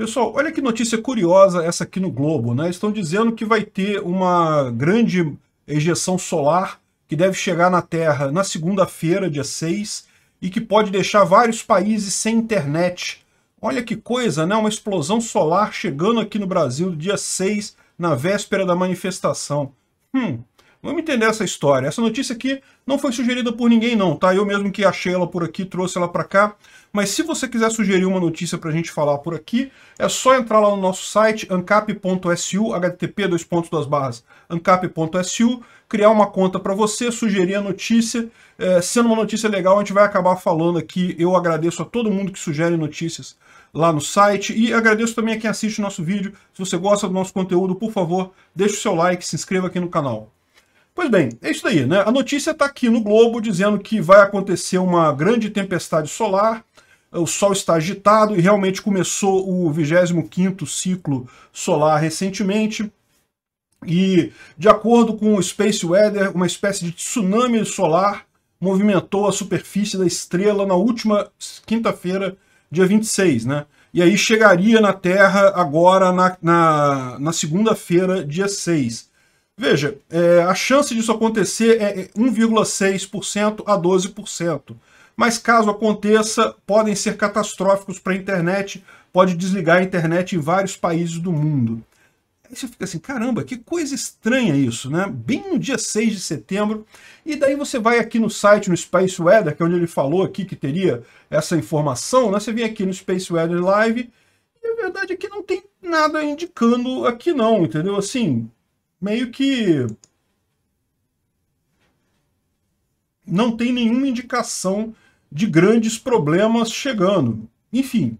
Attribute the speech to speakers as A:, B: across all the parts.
A: Pessoal, olha que notícia curiosa essa aqui no Globo, né? Estão dizendo que vai ter uma grande ejeção solar que deve chegar na Terra na segunda-feira, dia 6, e que pode deixar vários países sem internet. Olha que coisa, né? Uma explosão solar chegando aqui no Brasil dia 6, na véspera da manifestação. Hum, Vamos entender essa história. Essa notícia aqui não foi sugerida por ninguém não, tá? Eu mesmo que achei ela por aqui, trouxe ela para cá. Mas se você quiser sugerir uma notícia para a gente falar por aqui, é só entrar lá no nosso site ancap.su, http dois duas barras ancap.su, criar uma conta para você, sugerir a notícia. É, sendo uma notícia legal, a gente vai acabar falando aqui. Eu agradeço a todo mundo que sugere notícias lá no site e agradeço também a quem assiste o nosso vídeo. Se você gosta do nosso conteúdo, por favor, deixe o seu like, se inscreva aqui no canal. Pois bem, é isso daí, né? A notícia está aqui no Globo dizendo que vai acontecer uma grande tempestade solar, o Sol está agitado e realmente começou o 25º ciclo solar recentemente. E, de acordo com o Space Weather, uma espécie de tsunami solar movimentou a superfície da estrela na última quinta-feira, dia 26, né? E aí chegaria na Terra agora na, na, na segunda-feira, dia 6. Veja, é, a chance disso acontecer é 1,6% é a 12%. Mas caso aconteça, podem ser catastróficos para a internet, pode desligar a internet em vários países do mundo. Aí você fica assim, caramba, que coisa estranha isso, né? Bem no dia 6 de setembro. E daí você vai aqui no site, no Space Weather, que é onde ele falou aqui que teria essa informação, né? Você vem aqui no Space Weather Live, e a verdade é que não tem nada indicando aqui não, entendeu? Assim, meio que não tem nenhuma indicação de grandes problemas chegando. Enfim,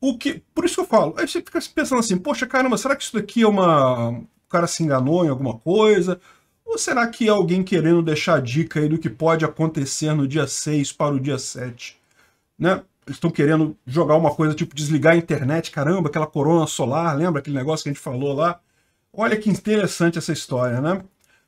A: o que, por isso que eu falo, aí você fica pensando assim, poxa, caramba, será que isso daqui é uma, o cara se enganou em alguma coisa? Ou será que é alguém querendo deixar dica aí do que pode acontecer no dia 6 para o dia 7? Né? Eles estão querendo jogar uma coisa tipo desligar a internet, caramba, aquela corona solar, lembra aquele negócio que a gente falou lá? Olha que interessante essa história, né?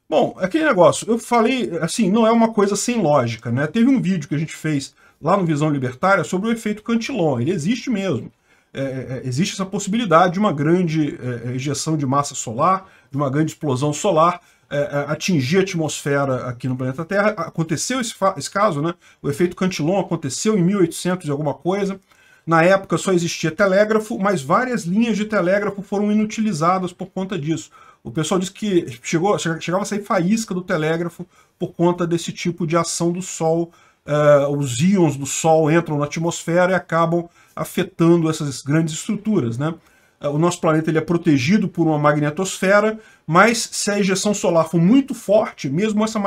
A: Bom, aquele negócio, eu falei, assim, não é uma coisa sem lógica, né? Teve um vídeo que a gente fez lá no Visão Libertária sobre o efeito Cantillon, ele existe mesmo. É, é, é existe essa possibilidade de uma grande é, é, ejeção de massa solar, de uma grande explosão solar, é, atingir a atmosfera aqui no planeta Terra. Aconteceu esse, esse, caso, né? O efeito Cantillon aconteceu em 1800 e alguma coisa. Na época só existia telégrafo, mas várias linhas de telégrafo foram inutilizadas por conta disso. O pessoal diz que chegou, chegava a sair faísca do telégrafo por conta desse tipo de ação do Sol. Uh, os íons do Sol entram na atmosfera e acabam afetando essas grandes estruturas. Né? Uh, o nosso planeta ele é protegido por uma magnetosfera, mas se a ejeção solar for muito forte, mesmo essa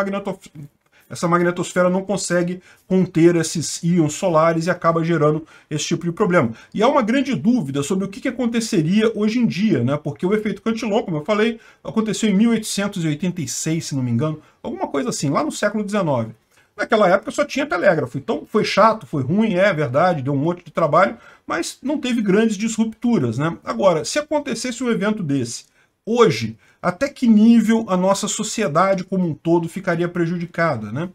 A: essa magnetosfera não consegue conter esses íons solares e acaba gerando esse tipo de problema. E há uma grande dúvida sobre o que, aconteceria hoje em dia, né? porque o efeito Cantillon, como eu falei, aconteceu em 1886, se não me engano, alguma coisa assim, lá no século XIX. Naquela época só tinha telégrafo, então foi chato, foi ruim, é verdade, deu um monte de trabalho, mas não teve grandes disrupturas. Né? Agora, se acontecesse um evento desse hoje, até que nível a nossa sociedade como um todo ficaria prejudicada, né?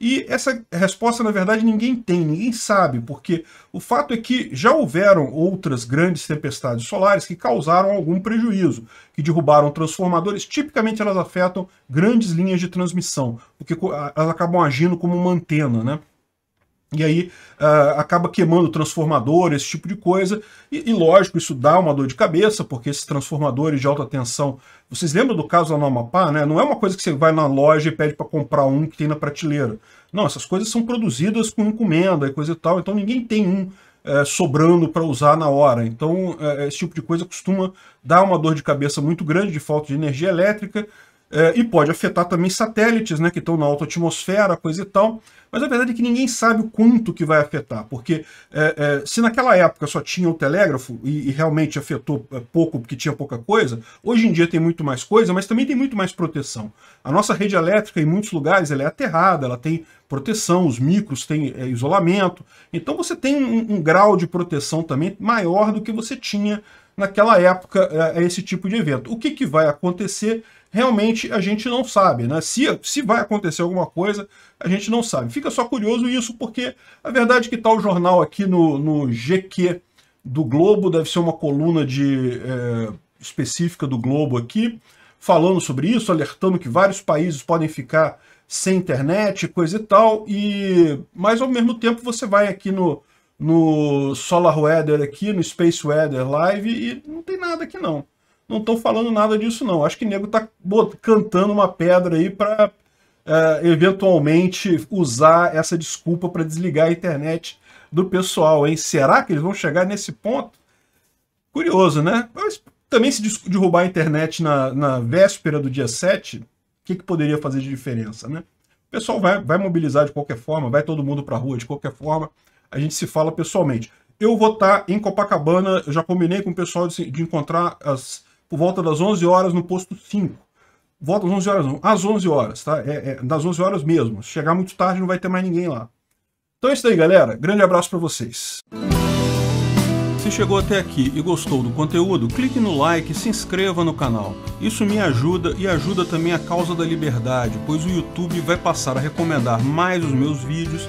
A: E essa resposta, na verdade, ninguém tem, ninguém sabe, porque o fato é que já houveram outras grandes tempestades solares que causaram algum prejuízo, que derrubaram transformadores. Tipicamente elas afetam grandes linhas de transmissão, porque elas acabam agindo como uma antena, né? E aí uh, acaba queimando o transformador, esse tipo de coisa. E, e, lógico, isso dá uma dor de cabeça, porque esses transformadores de alta tensão... Vocês lembram do caso da Nomapá, Amapá, né? Não é uma coisa que você vai na loja e pede para comprar um que tem na prateleira. Não, essas coisas são produzidas com encomenda e coisa e tal, então ninguém tem um é, sobrando para usar na hora. Então, é, esse tipo de coisa costuma dar uma dor de cabeça muito grande de falta de energia elétrica, é, e pode afetar também satélites, né, que estão na alta atmosfera, coisa e tal. Mas a verdade é que ninguém sabe o quanto que vai afetar, porque é, é, se naquela época só tinha o telégrafo e, e realmente afetou é, pouco, porque tinha pouca coisa, hoje em dia tem muito mais coisa, mas também tem muito mais proteção. A nossa rede elétrica, em muitos lugares, ela é aterrada, ela tem proteção, os micros têm é, isolamento. Então você tem um, um grau de proteção também maior do que você tinha naquela época a é, é esse tipo de evento. O que, que vai acontecer realmente a gente não sabe, né? Se, se vai acontecer alguma coisa, a gente não sabe. Fica só curioso isso, porque a verdade é que está o jornal aqui no, no GQ do Globo, deve ser uma coluna de é, específica do Globo aqui, falando sobre isso, alertando que vários países podem ficar sem internet, coisa e tal, e mas ao mesmo tempo você vai aqui no, no Solar Weather aqui, no Space Weather Live, e não tem nada aqui não. Não estou falando nada disso não. Acho que o nego tá cantando uma pedra aí para é, eventualmente usar essa desculpa para desligar a internet do pessoal, hein? Será que eles vão chegar nesse ponto? Curioso, né? Mas também se derrubar a internet na, na véspera do dia 7, o que, que poderia fazer de diferença, né? O pessoal vai, vai mobilizar de qualquer forma, vai todo mundo para a rua de qualquer forma, a gente se fala pessoalmente. Eu vou estar tá em Copacabana, eu já combinei com o pessoal de, de encontrar as, por volta das 11 horas no posto 5. Volta às 11 horas não, às 11 horas, tá? É, é, das 11 horas mesmo. Se chegar muito tarde não vai ter mais ninguém lá. Então é isso aí, galera. Grande abraço para vocês. Se chegou até aqui e gostou do conteúdo, clique no like e se inscreva no canal. Isso me ajuda e ajuda também a causa da liberdade, pois o YouTube vai passar a recomendar mais os meus vídeos